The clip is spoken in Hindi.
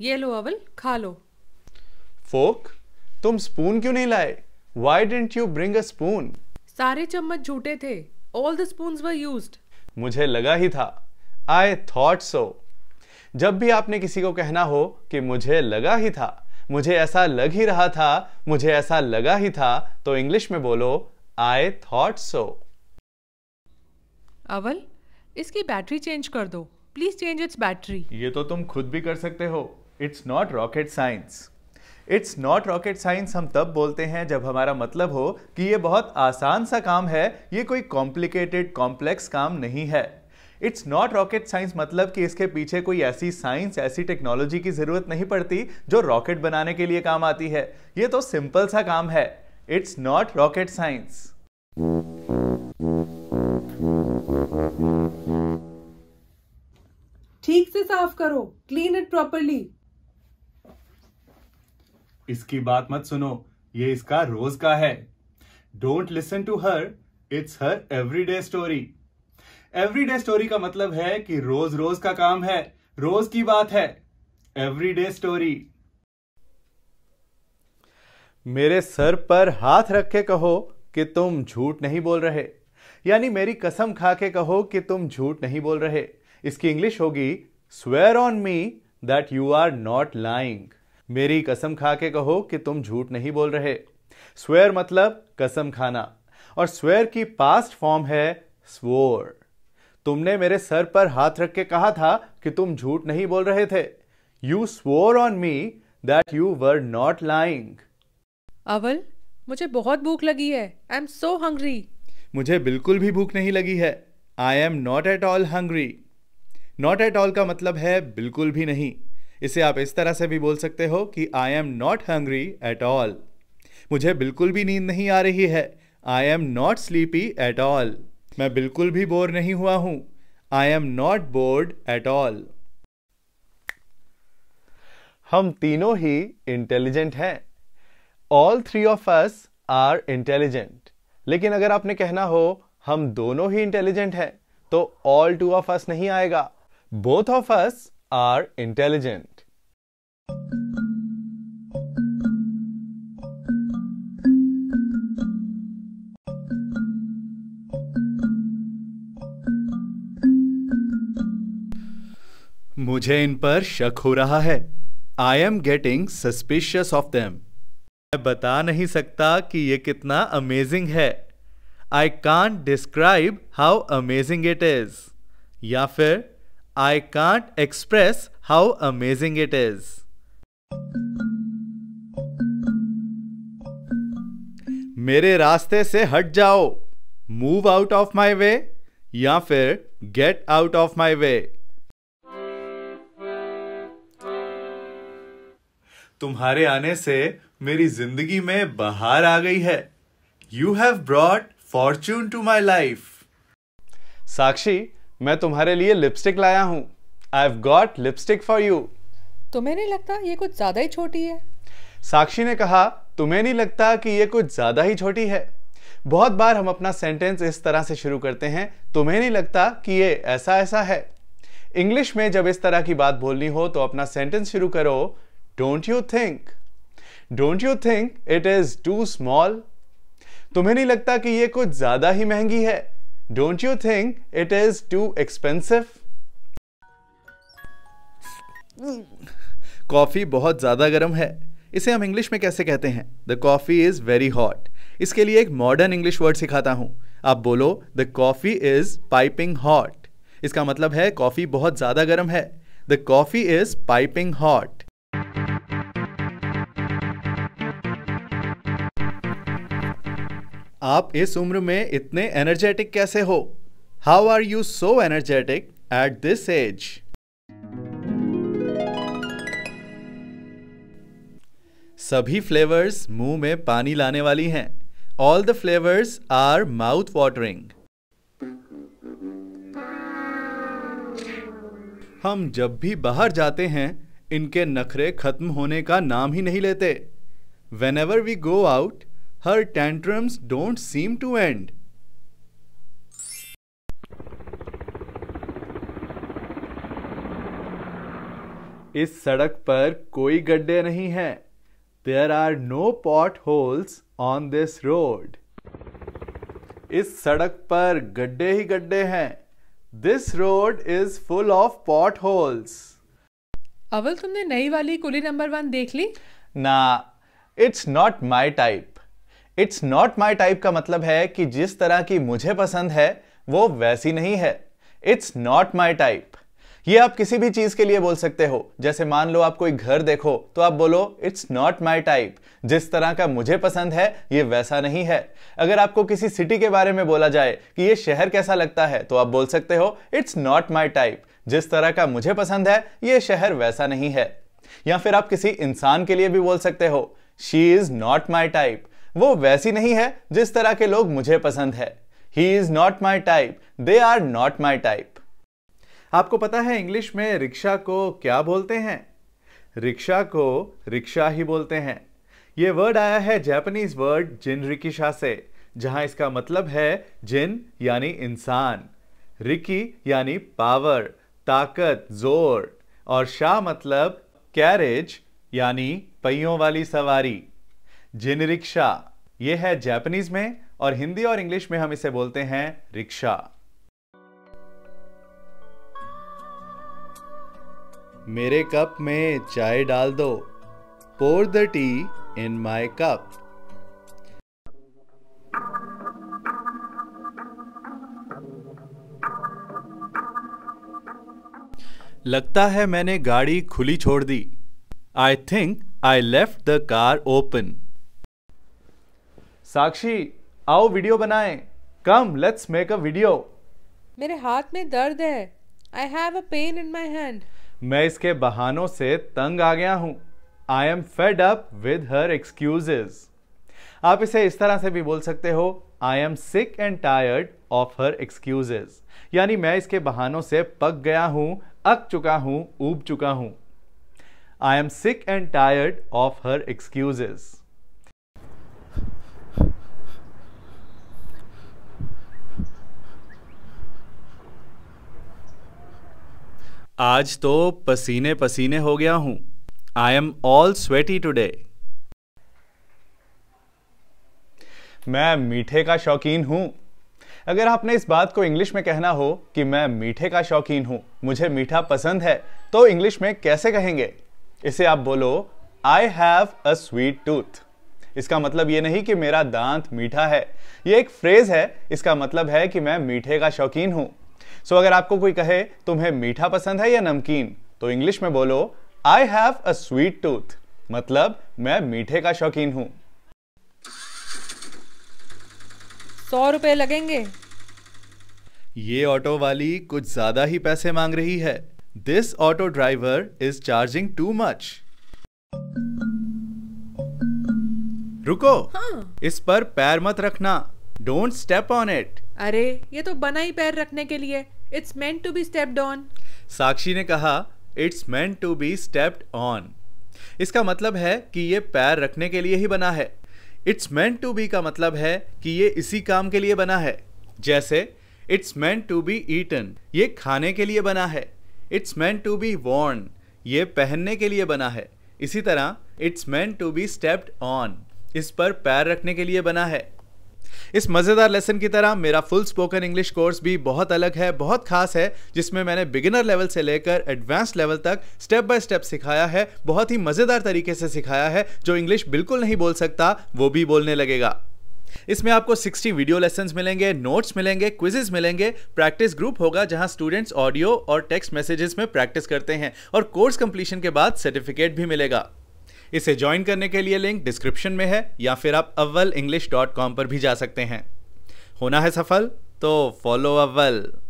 ये लो अवल खा लो फोक तुम स्पून क्यों नहीं लाए why didn't you bring a spoon सारे चम्मच झूठे थे all the spoon were used मुझे लगा ही था आई थॉट सो जब भी आपने किसी को कहना हो कि मुझे लगा ही था मुझे ऐसा लग ही रहा था मुझे ऐसा लगा ही था तो इंग्लिश में बोलो आई थॉट सो अवल इसकी बैटरी चेंज कर दो प्लीज चेंज इट्स बैटरी ये तो तुम खुद भी कर सकते हो it's not rocket science it's not rocket science हम तब बोलते हैं जब हमारा मतलब हो कि ये बहुत आसान सा काम है ये कोई कॉम्प्लिकेटेड कॉम्प्लेक्स काम नहीं है इट्स नॉट रॉकेट साइंस मतलब कि इसके पीछे कोई ऐसी साइंस ऐसी टेक्नोलॉजी की ज़रूरत नहीं पड़ती जो रॉकेट बनाने के लिए काम आती है ये तो सिंपल सा काम है इट्स नॉट रॉकेट साइंस ठीक से साफ करो क्लीन इट प्रॉपरली इसकी बात मत सुनो ये इसका रोज का है don't listen to her it's her everyday story everyday story का मतलब है कि रोज रोज का काम है रोज की बात है एवरीडे स्टोरी मेरे सर पर हाथ रख के कहो कि तुम झूठ नहीं बोल रहे यानी मेरी कसम खा के कहो कि तुम झूठ नहीं बोल रहे इसकी इंग्लिश होगी swear on me that you are not lying मेरी कसम खा के कहो कि तुम झूठ नहीं बोल रहे स्वेयर मतलब कसम खाना और स्वेयर की पास्ट फॉर्म है स्वोर तुमने मेरे सर पर हाथ रख के कहा था कि तुम झूठ नहीं बोल रहे थे you swore on me that you were not lying अवल मुझे बहुत भूख लगी है आई एम सो हंग्री मुझे बिल्कुल भी भूख नहीं लगी है I am not at all hungry not at all का मतलब है बिल्कुल भी नहीं इसे आप इस तरह से भी बोल सकते हो कि I am not hungry at all मुझे बिल्कुल भी नींद नहीं आ रही है I am not sleepy at all मैं बिल्कुल भी बोर नहीं हुआ हूं I am not bored at all हम तीनों ही इंटेलिजेंट हैं all three of us are intelligent लेकिन अगर आपने कहना हो हम दोनों ही इंटेलिजेंट हैं तो ऑल टू ऑफ अस नहीं आएगा both of us are intelligent मुझे इन पर शक हो रहा है I am getting suspicious of them मैं बता नहीं सकता कि यह कितना अमेजिंग है I can't describe how amazing it is या फिर I can't express how amazing it is मेरे रास्ते से हट जाओ move out of my way या फिर get out of my way तुम्हारे आने से मेरी जिंदगी में बाहर आ गई है you have brought fortune to my life Sakshi मैं तुम्हारे लिए लिपस्टिक लाया हूँ I got lipstick for you तुम्हें नहीं लगता ये कुछ ज्यादा ही छोटी है साक्षी ने कहा तुम्हें नहीं लगता कि ये कुछ ज्यादा ही छोटी है बहुत बार हम अपना सेंटेंस इस तरह से शुरू करते हैं तुम्हें नहीं लगता कि ये ऐसा ऐसा है इंग्लिश में जब इस तरह की बात बोलनी हो तो अपना सेंटेंस शुरू करो don't you think don't you think it is too small तुम्हें नहीं लगता कि ये कुछ ज्यादा ही महंगी है don't you think it is too expensive coffee बहुत ज़्यादा गर्म है इसे हम इंग्लिश में कैसे कहते हैं the coffee is very hot इसके लिए एक मॉडर्न इंग्लिश वर्ड सिखाता हूं आप बोलो the coffee is piping hot इसका मतलब है कॉफ़ी बहुत ज़्यादा गर्म है the coffee is piping hot आप इस उम्र में इतने एनर्जेटिक कैसे हो how are you so energetic at this age सभी फ्लेवर्स मुंह में पानी लाने वाली हैं all the flavours are mouth watering हम जब भी बाहर जाते हैं इनके नखरे खत्म होने का नाम ही नहीं लेते whenever we go out Her tantrums don't seem to end. इस सड़क पर कोई गड्ढे नहीं है there are no potholes on this road इस सड़क पर गड्ढे ही गड्ढे हैं this road is full of potholes अवल तुमने नई वाली कुली नंबर वन देख ली ना it's not my type it's not my type का मतलब है कि जिस तरह की मुझे पसंद है वो वैसी नहीं है इट्स नॉट माई टाइप ये आप किसी भी चीज के लिए बोल सकते हो जैसे मान लो आप कोई घर देखो तो आप बोलो इट्स नॉट माई टाइप जिस तरह का मुझे पसंद है ये वैसा नहीं है अगर आपको किसी सिटी के बारे में बोला जाए कि ये शहर कैसा लगता है तो आप बोल सकते हो इट्स नॉट माई टाइप जिस तरह का मुझे पसंद है ये शहर वैसा नहीं है या फिर आप किसी इंसान के लिए भी बोल सकते हो she is not my type वो वैसी नहीं है जिस तरह के लोग मुझे पसंद है he is not my type they are not my type आपको पता है इंग्लिश में रिक्शा को क्या बोलते हैं रिक्शा को रिक्शा ही बोलते हैं ये वर्ड आया है जैपनीज वर्ड जिन रिकिशा से जहां इसका मतलब है जिन यानी इंसान रिकी यानी पावर ताकत जोर और शाह मतलब कैरेज यानी पहियों वाली सवारी जिन रिक्शा ये है जापानीज में और हिंदी और इंग्लिश में हम इसे बोलते हैं रिक्शा मेरे कप में चाय डाल दो pour the tea in my cup लगता है मैंने गाड़ी खुली छोड़ दी I think I left the car open Sakshi आओ वीडियो बनाए come let's make a video मेरे हाथ में दर्द है I have a pain in my hand मैं इसके बहानों से तंग आ गया हूँ I am fed up with her excuses आप इसे इस तरह से भी बोल सकते हो आई am sick and tired of her excuses यानी मैं इसके बहानों से पक गया हूं अक चुका हूं ऊब चुका हूं I am sick and tired of her excuses आज तो पसीने पसीने हो गया हूं I am all sweaty today मैं मीठे का शौकीन हूं अगर आपने इस बात को इंग्लिश में कहना हो कि मैं मीठे का शौकीन हूं मुझे मीठा पसंद है तो इंग्लिश में कैसे कहेंगे इसे आप बोलो I have a sweet tooth इसका मतलब ये नहीं कि मेरा दांत मीठा है ये एक फ्रेज है इसका मतलब है कि मैं मीठे का शौकीन हूं सो so, अगर आपको कोई कहे तुम्हें मीठा पसंद है या नमकीन तो इंग्लिश में बोलो I have a sweet tooth मतलब मैं मीठे का शौकीन हूं सौ रुपए लगेंगे ये ऑटो वाली कुछ ज्यादा ही पैसे मांग रही है this auto driver is charging too much रुको हाँ। इस पर पैर मत रखना डोंट स्टेप ऑन इट अरे ये तो बना ही पैर रखने के लिए it's meant to be stepped on Sakshi ने कहा it's meant to be stepped on इसका मतलब है कि ये पैर रखने के लिए ही बना है इट्स मेंट टू बी का मतलब है कि ये इसी काम के लिए बना है जैसे it's meant to be eaten ये खाने के लिए बना है it's meant to be worn ये पहनने के लिए बना है इसी तरह it's meant to be stepped on इस पर पैर रखने के लिए बना है इस मज़ेदार लेसन की तरह मेरा फुल स्पोकन इंग्लिश कोर्स भी बहुत अलग है बहुत खास है जिसमें मैंने बिगिनर लेवल से लेकर एडवांस लेवल तक स्टेप बाय स्टेप सिखाया है बहुत ही मज़ेदार तरीके से सिखाया है जो इंग्लिश बिल्कुल नहीं बोल सकता वो भी बोलने लगेगा इसमें आपको 60 वीडियो लेसन मिलेंगे नोट्स मिलेंगे क्विजेज मिलेंगे प्रैक्टिस ग्रुप होगा जहां स्टूडेंट्स ऑडियो और टेक्स्ट मैसेजेस में प्रैक्टिस करते हैं और कोर्स कंप्लीशन के बाद सर्टिफिकेट भी मिलेगा इसे ज्वाइन करने के लिए लिंक डिस्क्रिप्शन में है या फिर आप अव्वल इंग्लिश डॉट कॉम पर भी जा सकते हैं होना है सफल तो फॉलो अव्वल